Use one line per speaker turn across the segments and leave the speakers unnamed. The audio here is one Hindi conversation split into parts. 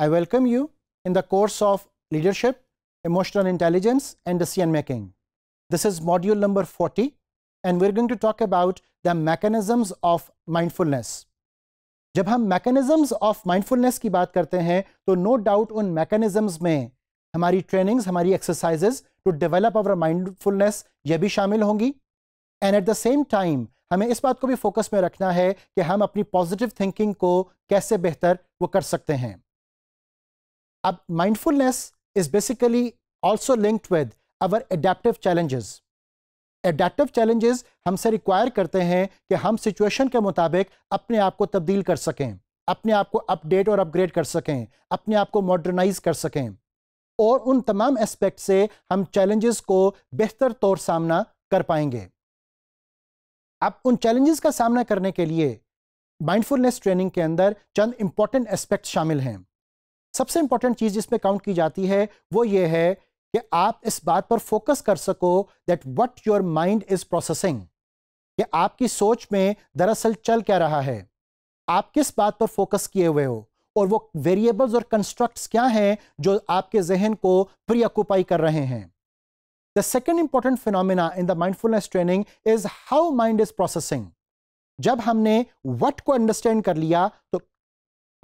I welcome you in the course of Leadership, Emotional Intelligence and Decision Making. This is module number 40 and we're going to talk about the mechanisms of mindfulness. jab hum mechanisms of mindfulness ki baat karte hain to no doubt un mechanisms mein hamari trainings hamari exercises to develop our mindfulness ye bhi shamil hongi and at the same time हमें इस बात को भी फोकस में रखना है कि हम अपनी पॉजिटिव थिंकिंग को कैसे बेहतर वो कर सकते हैं अब mindfulness is basically also linked with our adaptive challenges adaptive challenges हमसे रिक्वायर करते हैं कि हम सिचुएशन के मुताबिक अपने आप को तब्दील कर सकें अपने आप को अपडेट और अपग्रेड कर सकें अपने आप को मॉडर्नाइज कर सकें और उन तमाम एस्पेक्ट से हम चैलेंजेस को बेहतर तौर सामना कर पाएंगे अब उन चैलेंजेस का सामना करने के लिए माइंडफुलनेस ट्रेनिंग के अंदर चंद इंपॉर्टेंट एस्पेक्ट शामिल हैं सबसे इंपॉर्टेंट चीज़ जिसमें काउंट की जाती है वो ये है कि आप इस बात पर फोकस कर सको that what your mind is processing कि आपकी सोच में दरअसल चल क्या रहा है आप किस बात पर फोकस किए हुए हो और वो वेरिएबल्स और कंस्ट्रक्ट्स क्या हैं जो आपके जहन को प्रियकुपाई कर रहे हैं the second important phenomena in the mindfulness training is how mind is processing जब हमने व्हाट को अंडरस्टैंड कर लिया तो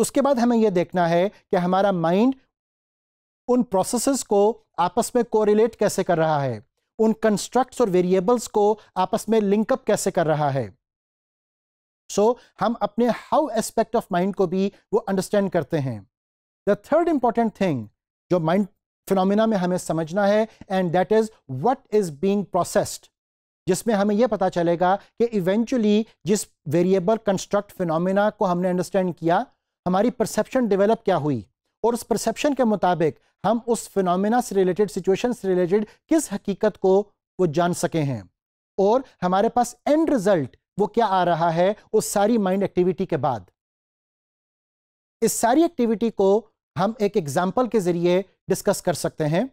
उसके बाद हमें यह देखना है कि हमारा माइंड उन प्रोसेसेस को आपस में कोरिलेट कैसे कर रहा है उन कंस्ट्रक्ट्स और वेरिएबल्स को आपस में लिंकअप कैसे कर रहा है सो so, हम अपने हाउ एस्पेक्ट ऑफ माइंड को भी वो अंडरस्टैंड करते हैं द थर्ड इंपॉर्टेंट थिंग जो माइंड फिनोमिना में हमें समझना है and that is what is being processed जिसमें हमें यह पता चलेगा कि इवेंचुअली जिस वेरिएबल कंस्ट्रक्ट फिनोमिना को हमने अंडरस्टैंड किया हमारी परसेप्शन डेवलप क्या हुई और उस परसेप्शन के मुताबिक हम उस फिनोमेना से रिलेटेड सिचुएशन से रिलेटेड किस हकीकत को वो जान सके हैं और हमारे पास एंड रिजल्ट वो क्या आ रहा है उस सारी माइंड एक्टिविटी के बाद इस सारी एक्टिविटी को हम एक एग्जाम्पल के जरिए डिस्कस कर सकते हैं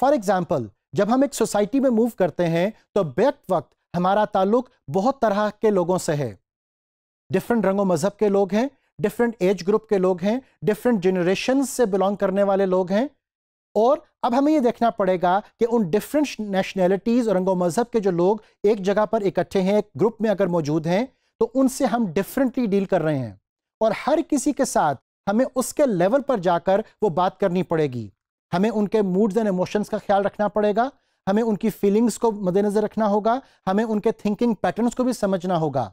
फॉर एग्जाम्पल जब हम एक सोसाइटी में मूव करते हैं तो व्यक्त वक्त हमारा ताल्लुक बहुत तरह के लोगों से है डिफरेंट रंगों मजहब के लोग हैं डिफरेंट एज ग्रुप के लोग हैं डिफरेंट जनरेशन से बिलोंग करने वाले लोग हैं और अब हमें यह देखना पड़ेगा कि उन डिफरेंट नेशनैलिटीज़ और रंगो मज़हब के जो लोग एक जगह पर इकट्ठे हैं एक ग्रुप में अगर मौजूद हैं तो उनसे हम डिफरेंटली डील कर रहे हैं और हर किसी के साथ हमें उसके लेवल पर जाकर वो बात करनी पड़ेगी हमें उनके मूड्स एंड इमोशंस का ख्याल रखना पड़ेगा हमें उनकी फीलिंग्स को मद्देनज़र रखना होगा हमें उनके थिंकिंग पैटर्न्स को भी समझना होगा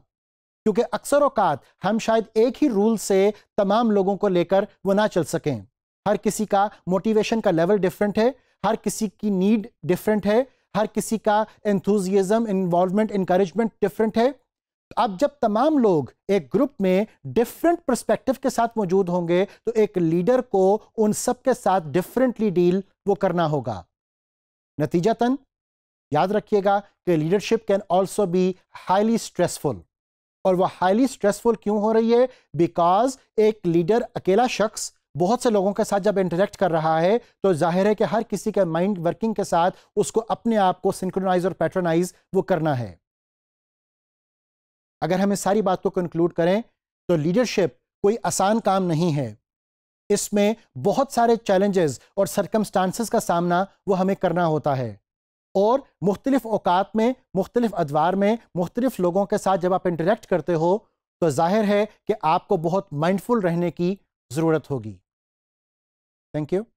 क्योंकि अक्सर औकात हम शायद एक ही रूल से तमाम लोगों को लेकर वो ना चल सकें हर किसी का मोटिवेशन का लेवल डिफरेंट है हर किसी की नीड डिफरेंट है हर किसी का एंथुजम इन्वॉल्वमेंट इनक्रेजमेंट डिफरेंट है अब जब तमाम लोग एक ग्रुप में डिफरेंट परस्पेक्टिव के साथ मौजूद होंगे तो एक लीडर को उन सब के साथ डिफरेंटली डील वो करना होगा नतीजतन याद रखिएगा कि leadership can also be highly stressful और वह हाईली स्ट्रेसफुल क्यों हो रही है बिकॉज एक लीडर अकेला शख्स बहुत से लोगों के साथ जब इंटरेक्ट कर रहा है तो जाहिर है कि हर किसी के माइंड वर्किंग के साथ उसको अपने आप को सिंक्रोनाइज और पैटर्नाइज वो करना है अगर हम इस सारी बात को कंक्लूड करें तो लीडरशिप कोई आसान काम नहीं है इसमें बहुत सारे चैलेंजेस और सरकमस्टांसिस का सामना वो हमें करना होता है और मुख्तलिफ़ अवत में मुख्तलिफ़ अदवार में मुख्तलिफ़ लोगों के साथ जब आप इंटरेक्ट करते हो तो जाहिर है कि आपको बहुत माइंडफुल रहने की ज़रूरत होगी थैंक यू